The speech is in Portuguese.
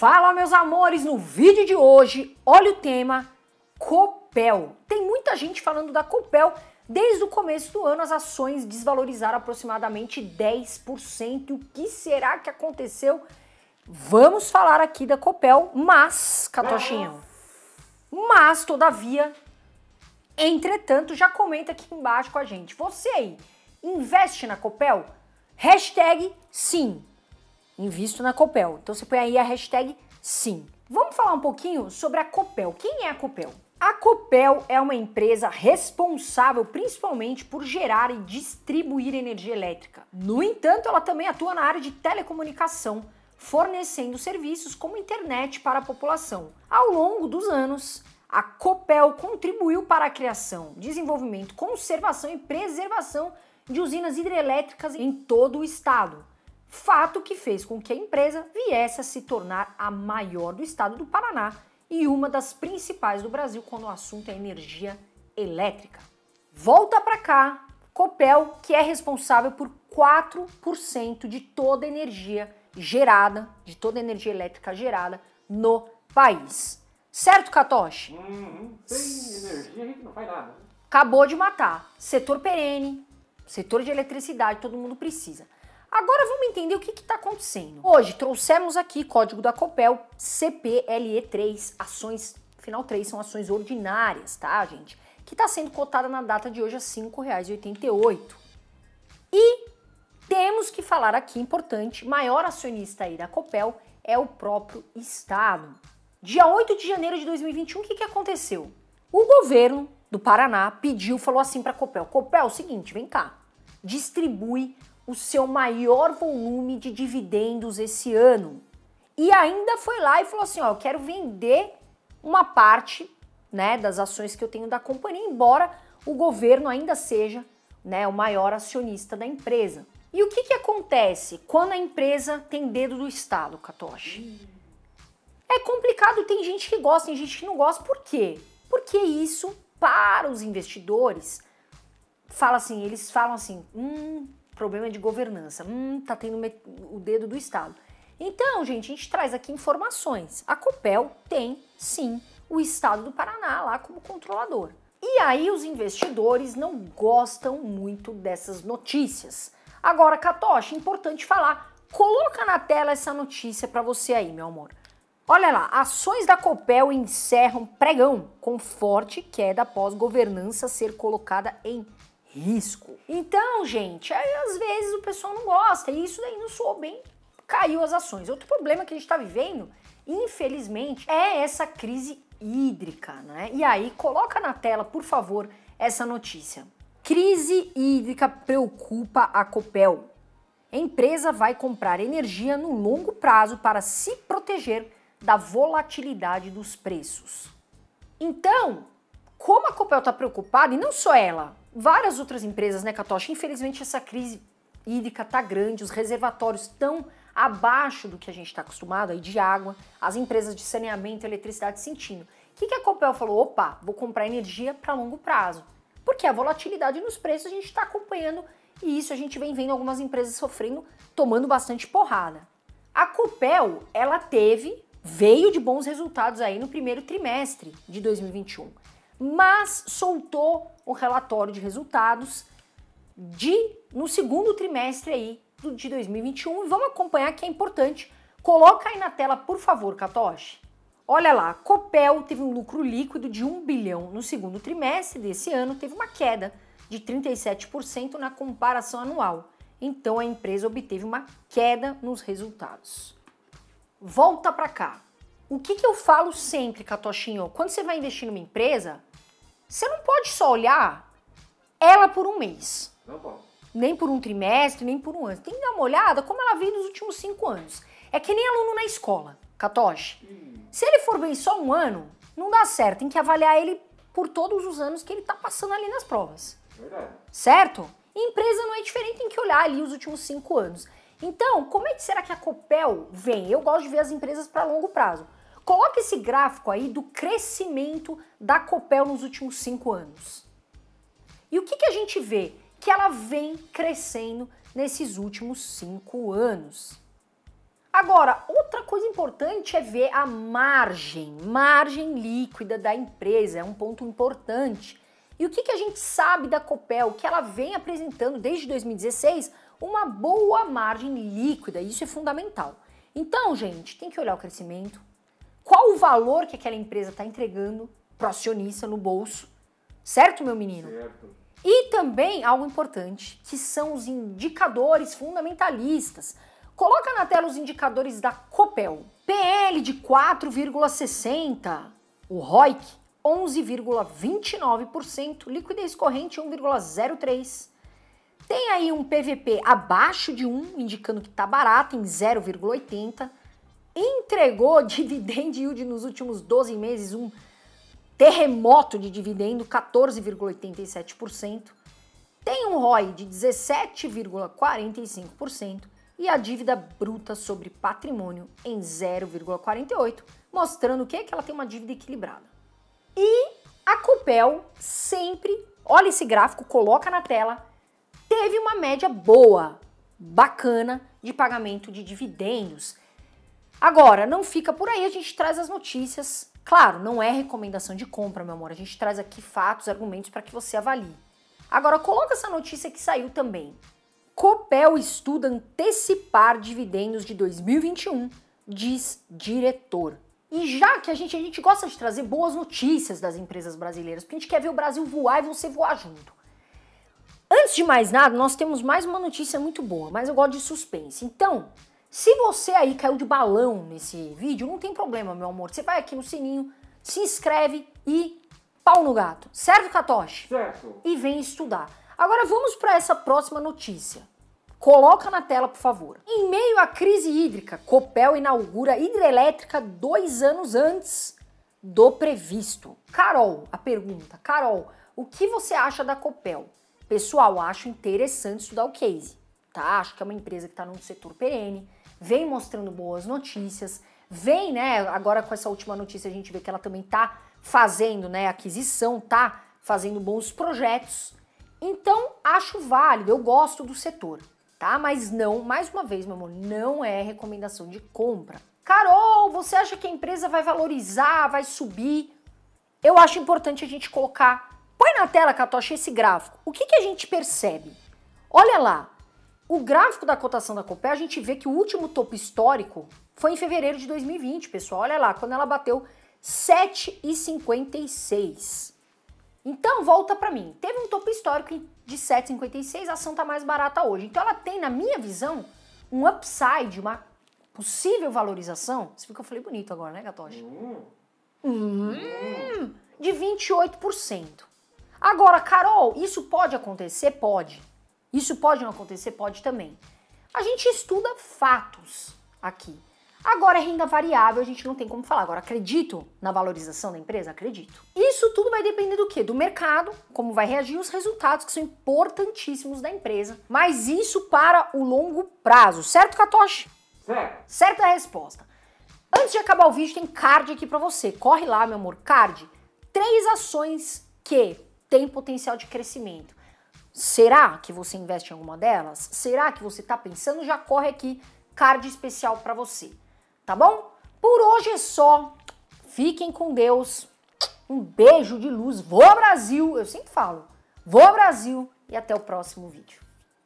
Fala meus amores, no vídeo de hoje, olha o tema Copel. Tem muita gente falando da Copel. Desde o começo do ano as ações desvalorizaram aproximadamente 10%. O que será que aconteceu? Vamos falar aqui da Copel, mas, Catochinho, mas todavia, entretanto, já comenta aqui embaixo com a gente. Você aí, investe na Copel? Hashtag sim. Invisto na Copel. Então você põe aí a hashtag sim. Vamos falar um pouquinho sobre a Copel. Quem é a Copel? A Copel é uma empresa responsável principalmente por gerar e distribuir energia elétrica. No entanto, ela também atua na área de telecomunicação, fornecendo serviços como internet para a população. Ao longo dos anos, a Copel contribuiu para a criação, desenvolvimento, conservação e preservação de usinas hidrelétricas em todo o estado, fato que fez com que a empresa viesse a se tornar a maior do estado do Paraná e uma das principais do Brasil quando o assunto é energia elétrica. Volta para cá, Copel, que é responsável por 4% de toda a energia gerada, de toda a energia elétrica gerada no país. Certo, Katoshi? Uhum. Sem energia a gente não faz nada. Acabou de matar. Setor perene, setor de eletricidade, todo mundo precisa. Agora vamos entender o que está acontecendo. Hoje trouxemos aqui código da Copel CPLE3, ações, final 3 são ações ordinárias, tá, gente? Que está sendo cotada na data de hoje a R$ 5,88. E temos que falar aqui, importante, maior acionista aí da Copel é o próprio Estado. Dia 8 de janeiro de 2021, o que, que aconteceu? O governo do Paraná pediu, falou assim para a Copel: Copel, é seguinte, vem cá, distribui o seu maior volume de dividendos esse ano. E ainda foi lá e falou assim: ó, eu quero vender uma parte né, das ações que eu tenho da companhia, embora o governo ainda seja né, o maior acionista da empresa. E o que, que acontece quando a empresa tem dedo do Estado, Katoshi? É complicado, tem gente que gosta, tem gente que não gosta. Por quê? Porque isso, para os investidores, fala assim, eles falam assim, hum, problema de governança. Hum, tá tendo o dedo do Estado. Então, gente, a gente traz aqui informações. A Copel tem sim o Estado do Paraná lá como controlador. E aí os investidores não gostam muito dessas notícias. Agora, Catoche, importante falar. Coloca na tela essa notícia para você aí, meu amor. Olha lá, ações da Copel encerram pregão com forte queda após governança ser colocada em risco. Então, gente, aí, às vezes o pessoal não gosta e isso daí não soou bem, caiu as ações. Outro problema que a gente está vivendo, infelizmente, é essa crise hídrica, né? E aí, coloca na tela, por favor, essa notícia. Crise hídrica preocupa a Copel. empresa vai comprar energia no longo prazo para se proteger da volatilidade dos preços. Então, como a Copel está preocupada, e não só ela, várias outras empresas, né, Catocha? Infelizmente, essa crise hídrica está grande, os reservatórios estão abaixo do que a gente está acostumado aí de água, as empresas de saneamento e eletricidade sentindo. O que, que a Copel falou? Opa, vou comprar energia para longo prazo. Porque a volatilidade nos preços a gente está acompanhando e isso a gente vem vendo algumas empresas sofrendo, tomando bastante porrada. A Copel, ela teve, veio de bons resultados aí no primeiro trimestre de 2021 mas soltou o relatório de resultados de no segundo trimestre aí de 2021 e vamos acompanhar que é importante. Coloca aí na tela, por favor, Katoshi. Olha lá, Copel teve um lucro líquido de 1 bilhão no segundo trimestre desse ano, teve uma queda de 37% na comparação anual. Então a empresa obteve uma queda nos resultados. Volta para cá. O que, que eu falo sempre, Catochinho? Quando você vai investir numa empresa, você não pode só olhar ela por um mês. Não pode. Nem por um trimestre, nem por um ano. Tem que dar uma olhada como ela veio nos últimos cinco anos. É que nem aluno na escola, Katoshi. Hum. Se ele for bem só um ano, não dá certo. Tem que avaliar ele por todos os anos que ele está passando ali nas provas. Verdade. Certo? Empresa não é diferente, tem que olhar ali os últimos cinco anos. Então, como é que será que a Copel vem? Eu gosto de ver as empresas para longo prazo. Coloque esse gráfico aí do crescimento da Copel nos últimos cinco anos. E o que, que a gente vê? Que ela vem crescendo nesses últimos cinco anos. Agora, outra coisa importante é ver a margem, margem líquida da empresa, é um ponto importante. E o que, que a gente sabe da Copel? Que ela vem apresentando desde 2016 uma boa margem líquida, isso é fundamental. Então, gente, tem que olhar o crescimento, qual o valor que aquela empresa está entregando para o acionista no bolso, certo, meu menino? Certo. E também algo importante, que são os indicadores fundamentalistas. Coloca na tela os indicadores da Copel. PL de 4,60, o ROIC 11,29%, liquidez corrente 1,03. Tem aí um PVP abaixo de 1, indicando que está barato em 0,80 entregou dividend yield nos últimos 12 meses, um terremoto de dividendo, 14,87%. Tem um ROI de 17,45% e a dívida bruta sobre patrimônio em 0,48, mostrando que, é que ela tem uma dívida equilibrada. E a Copel sempre, olha esse gráfico, coloca na tela, teve uma média boa, bacana de pagamento de dividendos. Agora, não fica por aí, a gente traz as notícias. Claro, não é recomendação de compra, meu amor. A gente traz aqui fatos, argumentos para que você avalie. Agora, coloca essa notícia que saiu também. Copel estuda antecipar dividendos de 2021, diz diretor. E já que a gente, a gente gosta de trazer boas notícias das empresas brasileiras, porque a gente quer ver o Brasil voar e você voar junto. Antes de mais nada, nós temos mais uma notícia muito boa, mas eu gosto de suspense. Então, se você aí caiu de balão nesse vídeo, não tem problema, meu amor. Você vai aqui no sininho, se inscreve e pau no gato. Certo, Catoche? Certo. E vem estudar. Agora vamos para essa próxima notícia. Coloca na tela, por favor. Em meio à crise hídrica, Copel inaugura hidrelétrica dois anos antes do previsto. Carol, a pergunta. Carol, o que você acha da Copel? Pessoal, acho interessante estudar o case, tá? Acho que é uma empresa que está num setor perene, vem mostrando boas notícias, vem, né? Agora com essa última notícia a gente vê que ela também tá fazendo, né, aquisição, tá fazendo bons projetos. Então, acho válido, eu gosto do setor, tá? Mas não, mais uma vez, meu amor, não é recomendação de compra. Carol, você acha que a empresa vai valorizar, vai subir? Eu acho importante a gente colocar. Põe na tela, Catocha, esse gráfico. O que, que a gente percebe? Olha lá, o gráfico da cotação da Copel, a gente vê que o último topo histórico foi em fevereiro de 2020, pessoal. Olha lá, quando ela bateu 7,56. Então, volta para mim. Teve um topo histórico de 7,56, a ação tá mais barata hoje. Então, ela tem, na minha visão, um upside, uma possível valorização. Você viu que eu falei bonito agora, né, Gatoche? Hum. hum, de 28%. Agora, Carol, isso pode acontecer? Pode. Isso pode não acontecer? Pode também. A gente estuda fatos aqui. Agora, é renda variável, a gente não tem como falar. Agora, acredito na valorização da empresa? Acredito. Isso tudo vai depender do quê? Do mercado, como vai reagir os resultados que são importantíssimos da empresa. Mas isso para o longo prazo, certo, Katoshi? Certo. Certa resposta. Antes de acabar o vídeo, tem card aqui para você. Corre lá, meu amor. Card. Três ações que têm potencial de crescimento. Será que você investe em alguma delas? Será que você está pensando? Já corre aqui, card especial para você, tá bom? Por hoje é só. Fiquem com Deus. Um beijo de luz. Vou Brasil, eu sempre falo. Vou Brasil e até o próximo vídeo.